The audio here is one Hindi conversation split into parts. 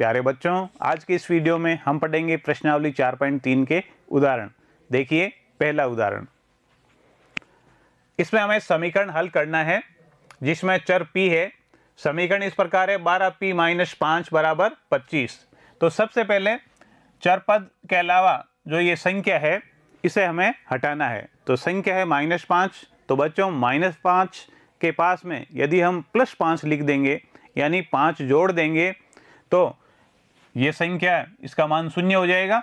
प्यारे बच्चों आज के इस वीडियो में हम पढ़ेंगे प्रश्नावली 4.3 के उदाहरण देखिए पहला उदाहरण इसमें हमें समीकरण हल करना है जिसमें चर पी है समीकरण इस प्रकार है बारह पी माइनस पाँच बराबर पच्चीस तो सबसे पहले चर पद के अलावा जो ये संख्या है इसे हमें हटाना है तो संख्या है माइनस पाँच तो बच्चों माइनस पाँच के पास में यदि हम प्लस पाँच लिख देंगे यानी पाँच जोड़ देंगे तो ये संख्या है इसका मान शून्य हो जाएगा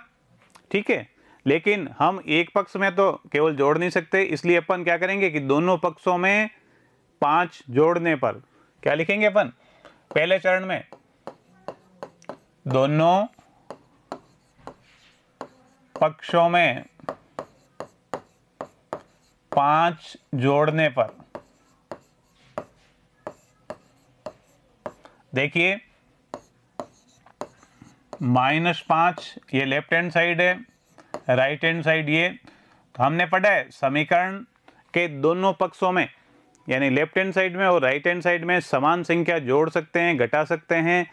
ठीक है लेकिन हम एक पक्ष में तो केवल जोड़ नहीं सकते इसलिए अपन क्या करेंगे कि दोनों पक्षों में पांच जोड़ने पर क्या लिखेंगे अपन पहले चरण में दोनों पक्षों में पांच जोड़ने पर देखिए माइनस पाँच ये लेफ्ट हैंड साइड है राइट हैंड साइड ये तो हमने पढ़ा है समीकरण के दोनों पक्षों में यानी लेफ्ट हैंड साइड में और राइट हैंड साइड में समान संख्या जोड़ सकते हैं घटा सकते हैं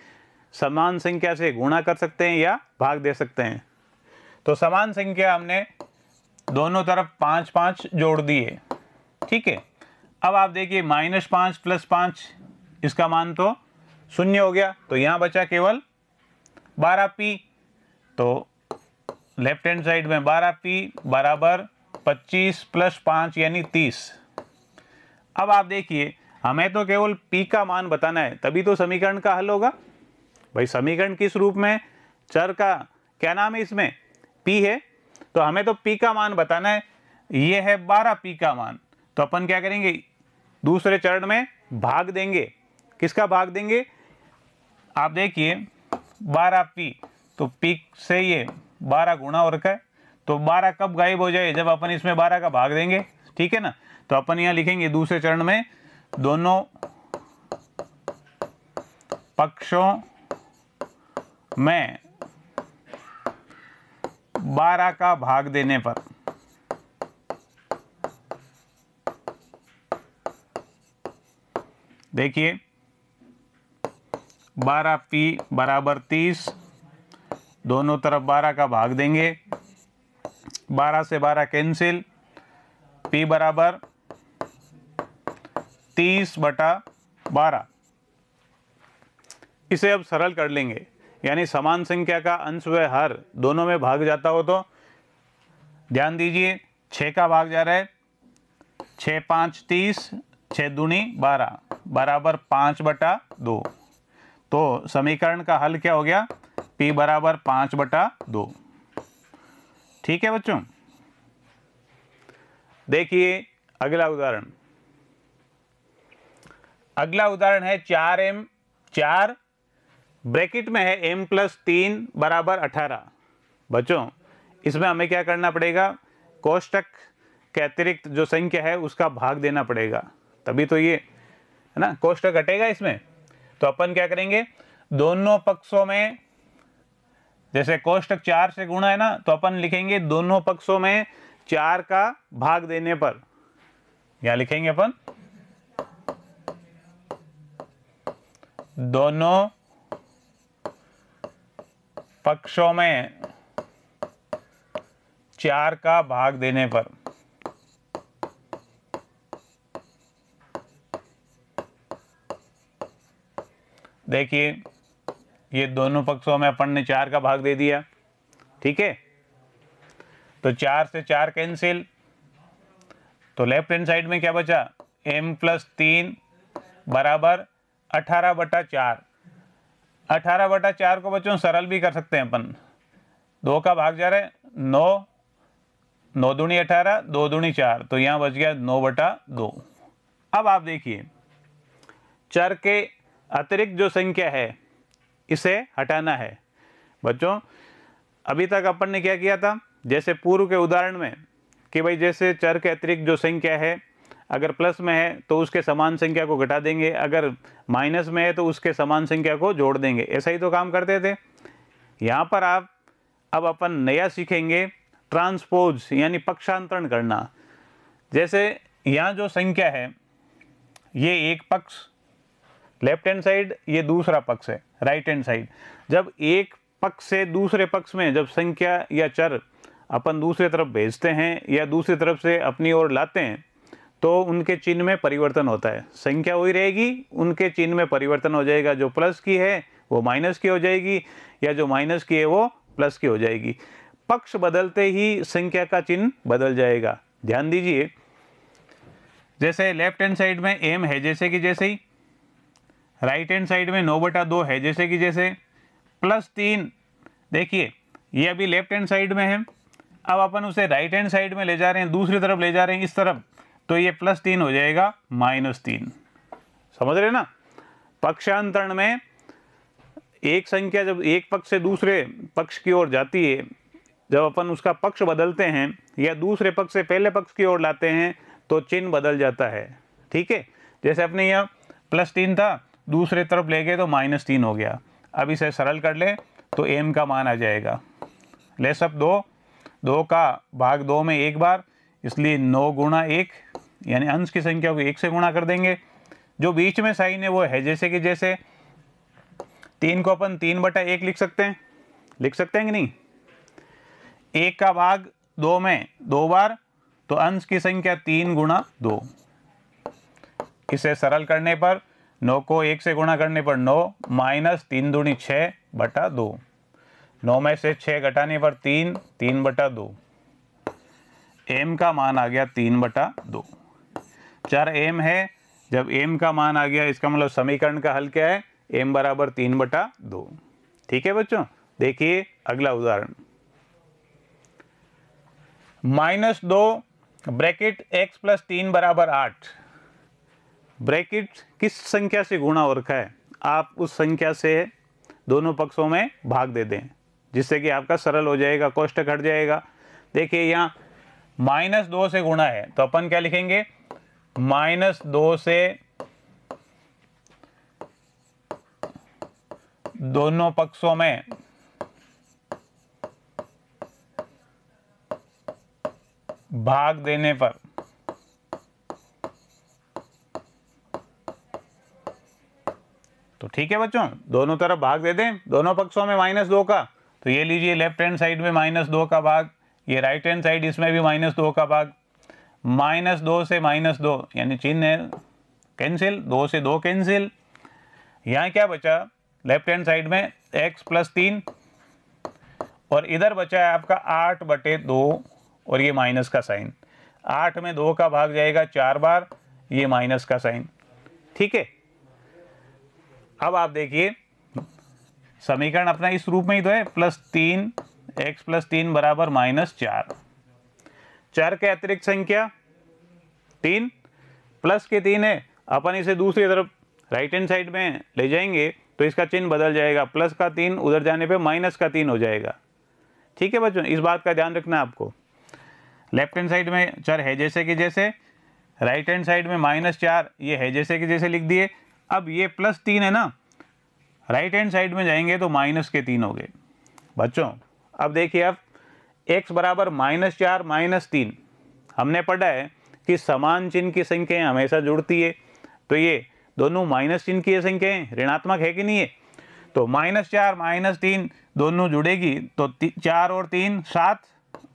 समान संख्या से गुणा कर सकते हैं या भाग दे सकते हैं तो समान संख्या हमने दोनों तरफ पाँच पाँच जोड़ दिए ठीक है अब आप देखिए माइनस पाँच प्लस पाँच इसका मान तो शून्य हो गया तो यहाँ बचा केवल बारह पी तो लेफ्ट हैंड साइड में बारह पी बराबर पच्चीस प्लस पाँच यानी तीस अब आप देखिए हमें तो केवल पी का मान बताना है तभी तो समीकरण का हल होगा भाई समीकरण किस रूप में चर का क्या नाम है इसमें पी है तो हमें तो पी का मान बताना है ये है बारह पी का मान तो अपन क्या करेंगे दूसरे चरण में भाग देंगे किसका भाग देंगे आप देखिए बारह पी तो पी से ये बारह गुणा और का तो बारह कब गायब हो जाए जब अपन इसमें बारह का भाग देंगे ठीक है ना तो अपन यहाँ लिखेंगे दूसरे चरण में दोनों पक्षों में बारह का भाग देने पर देखिए बारह पी बराबर तीस दोनों तरफ बारह का भाग देंगे बारह से बारह कैंसिल पी बराबर तीस बटा बारह इसे अब सरल कर लेंगे यानी समान संख्या का अंश व हर दोनों में भाग जाता हो तो ध्यान दीजिए छः का भाग जा रहा है छः पाँच तीस छः दूनी बारह बराबर पाँच बटा दो तो समीकरण का हल क्या हो गया p बराबर पाँच बटा दो ठीक है बच्चों देखिए अगला उदाहरण अगला उदाहरण है चार एम चार ब्रैकेट में है एम प्लस तीन बराबर अठारह बच्चों इसमें हमें क्या करना पड़ेगा कोष्टक के अतिरिक्त जो संख्या है उसका भाग देना पड़ेगा तभी तो ये है ना कोष्टक हटेगा इसमें तो अपन क्या करेंगे दोनों पक्षों में जैसे कोष्टक चार से गुणा है ना तो अपन लिखेंगे दोनों पक्षों में चार का भाग देने पर या लिखेंगे अपन दोनों पक्षों में चार का भाग देने पर देखिए ये दोनों पक्षों में अपन ने चार का भाग दे दिया ठीक है तो चार से चार कैंसिल तो लेफ्ट हैंड साइड में क्या बचा एम प्लस तीन बराबर अठारह बटा चार अठारह बटा चार को बच्चों सरल भी कर सकते हैं अपन दो का भाग जा रहे है नौ नौ दूनी अठारह दो दूनी चार तो यहाँ बच गया नौ बटा दो अब आप देखिए चर के अतिरिक्त जो संख्या है इसे हटाना है बच्चों अभी तक अपन ने क्या किया था जैसे पूर्व के उदाहरण में कि भाई जैसे चर के अतिरिक्त जो संख्या है अगर प्लस में है तो उसके समान संख्या को घटा देंगे अगर माइनस में है तो उसके समान संख्या को जोड़ देंगे ऐसा ही तो काम करते थे यहाँ पर आप अब अपन नया सीखेंगे ट्रांसपोज यानी पक्षांतरण करना जैसे यहाँ जो संख्या है ये एक पक्ष लेफ्ट हैंड साइड ये दूसरा पक्ष है राइट हैंड साइड जब एक पक्ष से दूसरे पक्ष में जब संख्या या चर अपन दूसरे तरफ भेजते हैं या दूसरी तरफ से अपनी ओर लाते हैं तो उनके चिन्ह में परिवर्तन होता है संख्या वही रहेगी उनके चिन्ह में परिवर्तन हो जाएगा जो प्लस की है वो माइनस की हो जाएगी या जो माइनस की है वो प्लस की हो जाएगी पक्ष बदलते ही संख्या का चिन्ह बदल जाएगा ध्यान दीजिए जैसे लेफ्ट हैंड साइड में एम है जैसे कि जैसे ही राइट हैंड साइड में नौ बटा दो है जैसे कि जैसे प्लस तीन देखिए ये अभी लेफ्ट हैंड साइड में है अब अपन उसे राइट हैंड साइड में ले जा रहे हैं दूसरी तरफ ले जा रहे हैं इस तरफ तो ये प्लस तीन हो जाएगा माइनस तीन समझ रहे ना पक्षांतरण में एक संख्या जब एक पक्ष से दूसरे पक्ष की ओर जाती है जब अपन उसका पक्ष बदलते हैं या दूसरे पक्ष से पहले पक्ष की ओर लाते हैं तो चिन्ह बदल जाता है ठीक है जैसे अपने यहाँ प्लस तीन था दूसरे तरफ ले गए तो माइनस तीन हो गया अब इसे सरल कर ले तो एम का मान आ जाएगा ले सब दो दो का भाग दो में एक बार इसलिए नौ गुणा एक यानी अंश की संख्या को एक से गुणा कर देंगे जो बीच में साइन है वो है जैसे कि जैसे तीन को अपन तीन बटा एक लिख सकते हैं लिख सकते हैं कि नहीं एक का भाग दो में दो बार तो अंश की संख्या तीन गुणा दो इसे सरल करने पर नौ को एक से गुणा करने पर नौ माइनस तीन दूनी छः बटा दो नौ में से छः घटाने पर तीन तीन बटा दो एम का मान आ गया तीन बटा दो चार एम है जब एम का मान आ गया इसका मतलब समीकरण का हल क्या है एम बराबर तीन बटा दो ठीक है बच्चों देखिए अगला उदाहरण माइनस दो ब्रैकेट एक्स प्लस तीन बराबर आठ ब्रैकेट किस संख्या से गुणा हो रखा है आप उस संख्या से दोनों पक्षों में भाग दे दें जिससे कि आपका सरल हो जाएगा कोष्ट घट जाएगा देखिए यहाँ माइनस दो से गुणा है तो अपन क्या लिखेंगे माइनस दो से दोनों पक्षों में भाग देने पर तो ठीक है बच्चों दोनों तरफ भाग दे दें दोनों पक्षों में माइनस दो का तो ये लीजिए लेफ्ट हैंड साइड में माइनस दो का भाग ये राइट हैंड साइड इसमें भी माइनस दो का भाग माइनस दो से माइनस दो यानी चिन्ह कैंसिल दो से दो कैंसिल यहाँ क्या बचा लेफ्ट हैंड साइड में एक्स प्लस तीन और इधर बचा है आपका आठ बटे दो और ये माइनस का साइन आठ में दो का भाग जाएगा चार बार ये माइनस का साइन ठीक है अब आप देखिए समीकरण अपना इस रूप में ही तो है प्लस तीन एक्स प्लस तीन बराबर माइनस चार चार के अतिरिक्त संख्या तीन प्लस के तीन है अपन इसे दूसरी तरफ राइट हैंड साइड में ले जाएंगे तो इसका चिन्ह बदल जाएगा प्लस का तीन उधर जाने पे माइनस का तीन हो जाएगा ठीक है बच्चों इस बात का ध्यान रखना आपको लेफ्ट हैंड साइड में चार है जैसे कि जैसे राइट हैंड साइड में माइनस चार ये है जैसे कि जैसे लिख दिए अब ये प्लस तीन है ना राइट हैंड साइड में जाएंगे तो माइनस के तीन हो गए बच्चों अब देखिए अब एक्स बराबर माइनस चार माइनस तीन हमने पढ़ा है कि समान चिन्ह की संख्याएं हमेशा जुड़ती है तो ये दोनों माइनस चिन्ह की संख्याएं ऋणात्मक है कि नहीं है तो माइनस चार माइनस तीन दोनों जुड़ेगी तो चार और तीन सात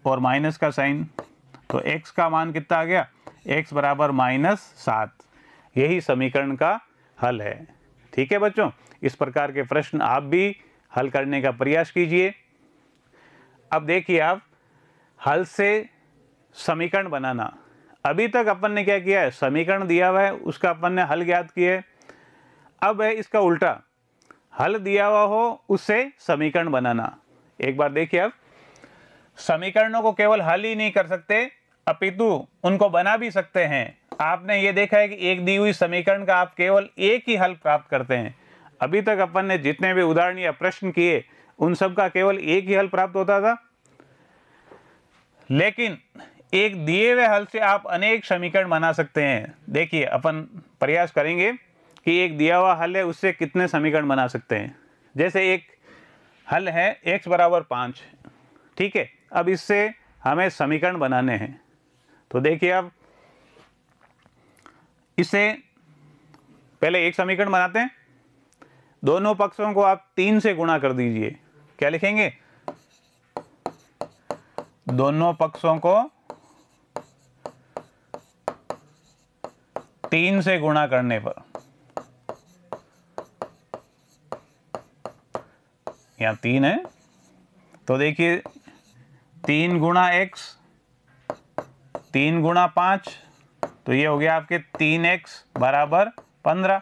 और माइनस का साइन तो एक्स का मान कितना आ गया एक्स बराबर माइनस सात यही समीकरण का हल है ठीक है बच्चों इस प्रकार के प्रश्न आप भी हल करने का प्रयास कीजिए अब देखिए आप हल से समीकरण बनाना अभी तक अपन ने क्या किया है समीकरण दिया हुआ है उसका अपन ने हल ज्ञात किया है अब है इसका उल्टा हल दिया हुआ हो उससे समीकरण बनाना एक बार देखिए अब समीकरणों को केवल हल ही नहीं कर सकते अपितु उनको बना भी सकते हैं आपने ये देखा है कि एक दी हुई समीकरण का आप केवल एक ही हल प्राप्त करते हैं अभी तक अपन ने जितने भी उदाहरण या प्रश्न किए उन सब का केवल एक ही हल प्राप्त होता था लेकिन एक दिए हुए हल से आप अनेक समीकरण बना सकते हैं देखिए अपन प्रयास करेंगे कि एक दिया हुआ हल है उससे कितने समीकरण बना सकते हैं जैसे एक हल है x बराबर पाँच ठीक है अब इससे हमें समीकरण बनाने हैं तो देखिए अब इसे पहले एक समीकरण बनाते हैं दोनों पक्षों को आप तीन से गुणा कर दीजिए क्या लिखेंगे दोनों पक्षों को तीन से गुणा करने पर यहां तीन है तो देखिए तीन गुणा एक्स तीन गुणा पांच तो ये हो गया आपके तीन एक्स बराबर पंद्रह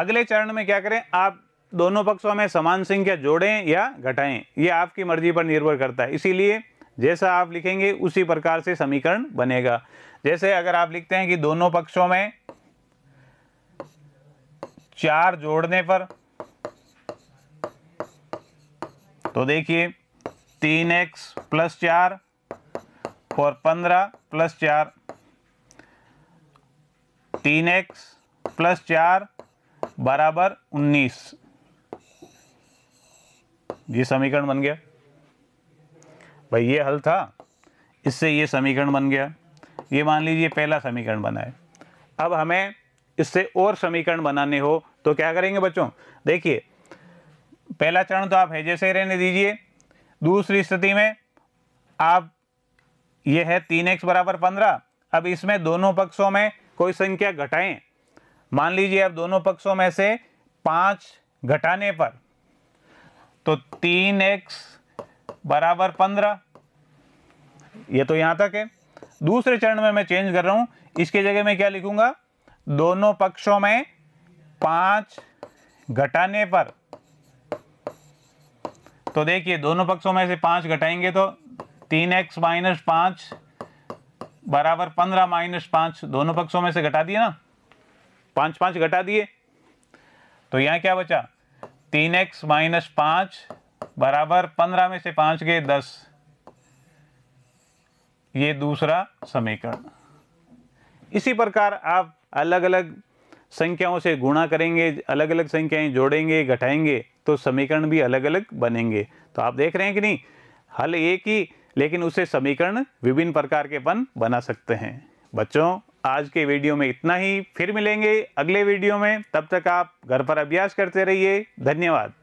अगले चरण में क्या करें आप दोनों पक्षों में समान संख्या जोड़ें या घटाएं ये आपकी मर्जी पर निर्भर करता है इसीलिए जैसा आप लिखेंगे उसी प्रकार से समीकरण बनेगा जैसे अगर आप लिखते हैं कि दोनों पक्षों में चार जोड़ने पर तो देखिए तीन एक्स प्लस चार फोर पंद्रह प्लस चार तीन एक्स प्लस चार बराबर उन्नीस ये समीकरण बन गया भाई ये हल था इससे ये समीकरण बन गया ये मान लीजिए पहला समीकरण बना है अब हमें इससे और समीकरण बनाने हो तो क्या करेंगे बच्चों देखिए पहला चरण तो आप है जैसे रहने दीजिए दूसरी स्थिति में आप ये है तीन एक्स बराबर पंद्रह अब इसमें दोनों पक्षों में कोई संख्या घटाएं मान लीजिए अब दोनों पक्षों में से पांच घटाने पर तो तीन एक्स बराबर पंद्रह ये तो यहां तक है दूसरे चरण में मैं चेंज कर रहा हूं इसके जगह मैं क्या लिखूंगा दोनों पक्षों में पांच घटाने पर तो देखिए दोनों पक्षों में से पांच घटाएंगे तो तीन एक्स माइनस पाँच बराबर पंद्रह माइनस पाँच दोनों पक्षों में से घटा दिए ना पाँच पाँच घटा दिए तो यहाँ क्या बचा तीन एक्स माइनस पाँच बराबर पंद्रह में से पाँच गए दस ये दूसरा समीकरण इसी प्रकार आप अलग अलग संख्याओं से गुणा करेंगे अलग अलग संख्याएं जोड़ेंगे घटाएंगे तो समीकरण भी अलग अलग बनेंगे तो आप देख रहे हैं कि नहीं हल एक ही लेकिन उसे समीकरण विभिन्न प्रकार के पन बना सकते हैं बच्चों आज के वीडियो में इतना ही फिर मिलेंगे अगले वीडियो में तब तक आप घर पर अभ्यास करते रहिए धन्यवाद